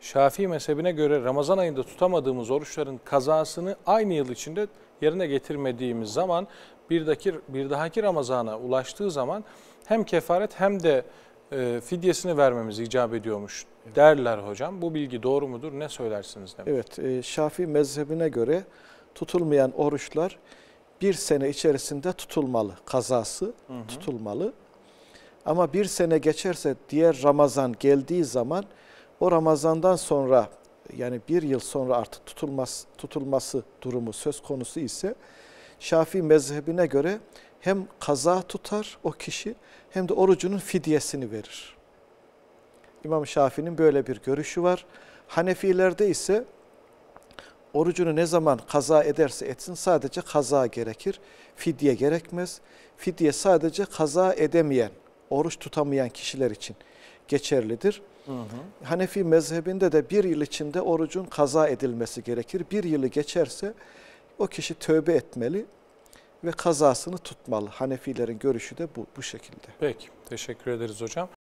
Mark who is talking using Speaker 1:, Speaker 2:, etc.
Speaker 1: Şafii mezhebine göre Ramazan ayında tutamadığımız oruçların kazasını aynı yıl içinde yerine getirmediğimiz zaman bir, daki, bir dahaki Ramazan'a ulaştığı zaman hem kefaret hem de e, fidyesini vermemiz icap ediyormuş evet. derler hocam. Bu bilgi doğru mudur? Ne söylersiniz? Demek.
Speaker 2: Evet, e, Şafii mezhebine göre tutulmayan oruçlar bir sene içerisinde tutulmalı. Kazası hı hı. tutulmalı. Ama bir sene geçerse diğer Ramazan geldiği zaman o Ramazan'dan sonra yani bir yıl sonra artık tutulmaz, tutulması durumu söz konusu ise Şafii mezhebine göre hem kaza tutar o kişi hem de orucunun fidyesini verir. İmam Şafii'nin böyle bir görüşü var. Hanefilerde ise orucunu ne zaman kaza ederse etsin sadece kaza gerekir. Fidye gerekmez. Fidye sadece kaza edemeyen, oruç tutamayan kişiler için geçerlidir. Hı hı. Hanefi mezhebinde de bir yıl içinde orucun kaza edilmesi gerekir. Bir yılı geçerse o kişi tövbe etmeli ve kazasını tutmalı. Hanefilerin görüşü de bu, bu şekilde. Peki, teşekkür ederiz hocam.